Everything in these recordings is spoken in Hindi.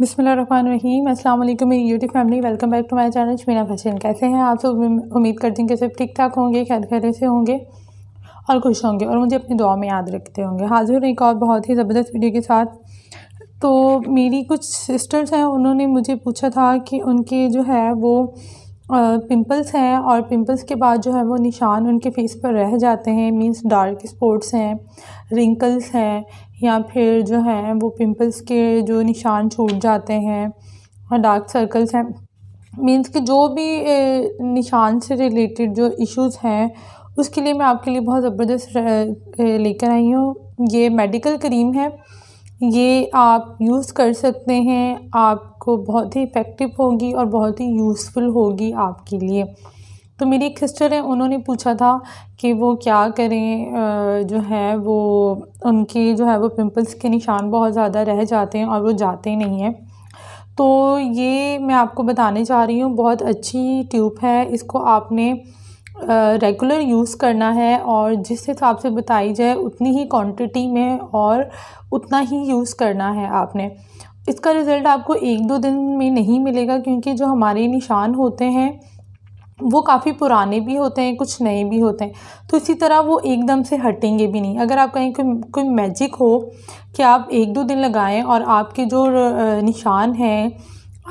बिसमीम अस्सलाम वालेकुम मेरी YouTube family welcome back to my channel Shamina fashion कैसे हैं आप सब उम्मीद करती हूँ कि सब ठीक ठाक होंगे खैर खैर से होंगे और खुश होंगे और मुझे अपनी दुआ में याद रखते होंगे हाजिर एक और बहुत ही ज़बरदस्त वीडियो के साथ तो मेरी कुछ सिस्टर्स हैं उन्होंने मुझे पूछा था कि उनके जो है वो पिंपल्स हैं और पिंपल्स के बाद जो है वो निशान उनके फेस पर रह जाते हैं मींस डार्क स्पॉट्स हैं रिंकल्स हैं या फिर जो है वो पिंपल्स के जो निशान छूट जाते हैं और डार्क सर्कल्स हैं मींस कि जो भी निशान से रिलेटेड जो इश्यूज़ हैं उसके लिए मैं आपके लिए बहुत ज़बरदस्त लेकर आई हूँ ये मेडिकल क्रीम है ये आप यूज़ कर सकते हैं आपको बहुत ही इफ़ेक्टिव होगी और बहुत ही यूज़फुल होगी आपके लिए तो मेरी एक सिस्टर है उन्होंने पूछा था कि वो क्या करें जो है वो उनके जो है वो पिंपल्स के निशान बहुत ज़्यादा रह जाते हैं और वो जाते नहीं हैं तो ये मैं आपको बताने जा रही हूँ बहुत अच्छी ट्यूब है इसको आपने रेगुलर यूज़ करना है और जिस हिसाब से बताई जाए उतनी ही क्वांटिटी में और उतना ही यूज़ करना है आपने इसका रिज़ल्ट आपको एक दो दिन में नहीं मिलेगा क्योंकि जो हमारे निशान होते हैं वो काफ़ी पुराने भी होते हैं कुछ नए भी होते हैं तो इसी तरह वो एकदम से हटेंगे भी नहीं अगर आप कहीं कोई कोई मैजिक हो कि आप एक दो दिन लगाएं और आपके जो निशान हैं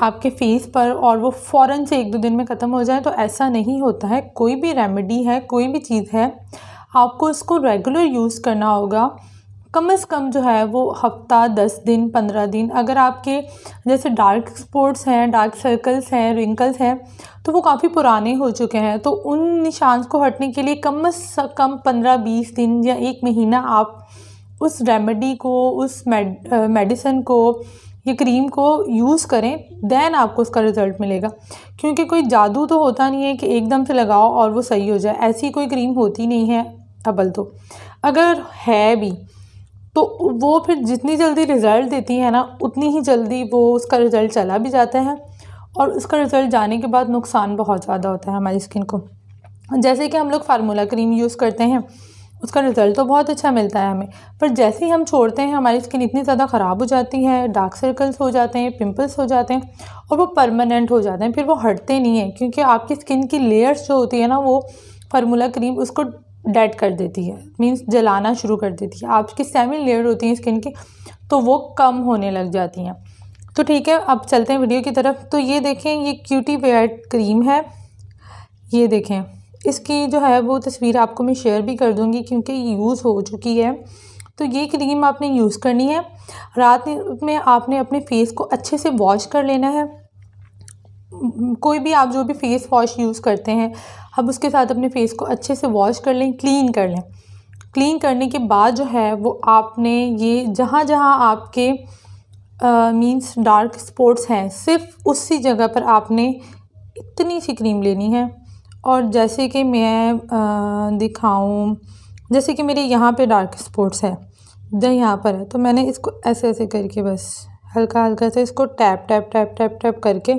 आपके फेस पर और वो फ़ौर से एक दो दिन में ख़त्म हो जाए तो ऐसा नहीं होता है कोई भी रेमेडी है कोई भी चीज़ है आपको इसको रेगुलर यूज़ करना होगा कम से कम जो है वो हफ्ता दस दिन पंद्रह दिन अगर आपके जैसे डार्क स्पॉट्स हैं डार्क सर्कल्स हैं रिंकल्स हैं तो वो काफ़ी पुराने हो चुके हैं तो उन निशान को हटने के लिए कम से कम पंद्रह बीस दिन या एक महीना आप उस रेमेडी को उस मेड मेडिसन को ये क्रीम को यूज़ करें देन आपको उसका रिज़ल्ट मिलेगा क्योंकि कोई जादू तो होता नहीं है कि एकदम से लगाओ और वो सही हो जाए ऐसी कोई क्रीम होती नहीं है अबल तो अगर है भी तो वो फिर जितनी जल्दी रिज़ल्ट देती है ना उतनी ही जल्दी वो उसका रिज़ल्ट चला भी जाता है और उसका रिज़ल्ट जाने के बाद नुकसान बहुत ज़्यादा होता है हमारी स्किन को जैसे कि हम लोग फार्मूला क्रीम यूज़ करते हैं उसका रिज़ल्ट तो बहुत अच्छा मिलता है हमें पर जैसे ही हम छोड़ते हैं हमारी स्किन इतनी ज़्यादा ख़राब हो जाती है डार्क सर्कल्स हो जाते हैं पिंपल्स हो जाते हैं और वो परमानेंट हो जाते हैं फिर वो हटते नहीं हैं क्योंकि आपकी स्किन की लेयर्स जो होती है ना वो फार्मूला क्रीम उसको डेड कर देती है मीन्स जलाना शुरू कर देती है आपकी सेवन लेयर होती हैं स्किन की तो वो कम होने लग जाती हैं तो ठीक है अब चलते हैं वीडियो की तरफ तो ये देखें ये क्यूटी वेयर क्रीम है ये देखें इसकी जो है वो तस्वीर आपको मैं शेयर भी कर दूँगी क्योंकि यूज़ हो चुकी है तो ये क्रीम आपने यूज़ करनी है रात में आपने अपने फेस को अच्छे से वॉश कर लेना है कोई भी आप जो भी फेस वॉश यूज़ करते हैं अब उसके साथ अपने फेस को अच्छे से वॉश कर लें क्लीन कर लें क्लीन करने के बाद जो है वो आपने ये जहाँ जहाँ आपके मींस डार्क स्पॉट्स हैं सिर्फ उसी जगह पर आपने इतनी सी क्रीम लेनी है और जैसे कि मैं दिखाऊं जैसे कि मेरे यहाँ पे डार्क स्पॉट्स है जो यहाँ पर है तो मैंने इसको ऐसे ऐसे करके बस हल्का हल्का से इसको tap tap tap tap tap करके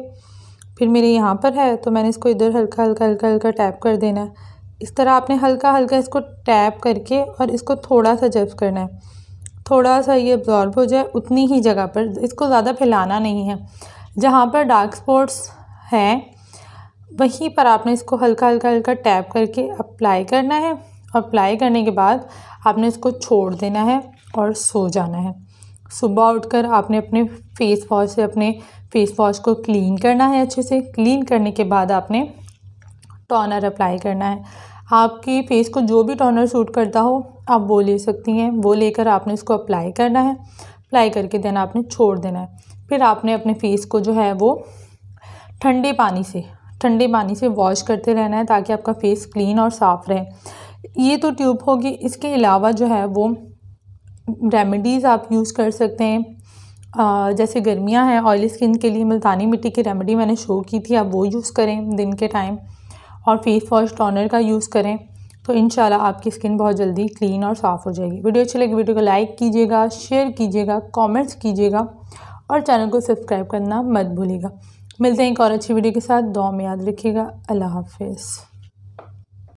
फिर मेरे यहाँ पर है तो मैंने इसको इधर हल्का हल्का हल्का हल्का टैप कर देना है इस तरह आपने हल्का हल्का इसको टैप करके और इसको थोड़ा सा जब करना है थोड़ा सा ये अब्ज़ॉर्ब हो जाए उतनी ही जगह पर इसको ज़्यादा फैलाना नहीं है जहाँ पर डार्क स्पॉट्स हैं वहीं पर आपने इसको हल्का हल्का हल्का टैप करके अप्लाई करना है अप्लाई करने के बाद आपने इसको छोड़ देना है और सो जाना है सुबह उठकर आपने अपने फेस वॉश से अपने फेस वॉश को क्लीन करना है अच्छे से क्लीन करने के बाद आपने टॉनर अप्लाई करना है आपकी फेस को जो भी टॉनर सूट करता हो आप वो ले सकती हैं वो लेकर आपने इसको अप्लाई करना है अप्लाई करके देना आपने छोड़ देना है फिर आपने अपने फेस को जो है वो ठंडे पानी से ठंडे पानी से वॉश करते रहना है ताकि आपका फेस क्लीन और साफ़ रहे ये तो ट्यूब होगी इसके अलावा जो है वो रेमेडीज़ आप यूज़ कर सकते हैं आ, जैसे गर्मियां हैं ऑयली स्किन के लिए मुल्तानी मिट्टी की रेमेडी मैंने शो की थी आप वो यूज़ करें दिन के टाइम और फेस वॉश टॉनर का यूज़ करें तो इन आपकी स्किन बहुत जल्दी क्लीन और साफ़ हो जाएगी वीडियो अच्छी लगी वीडियो को लाइक कीजिएगा शेयर कीजिएगा कॉमेंट्स कीजिएगा और चैनल को सब्सक्राइब करना मत भूलिएगा मिलते हैं एक और अच्छी वीडियो के साथ दो में याद रखिएगा अल्लाह हाफिज़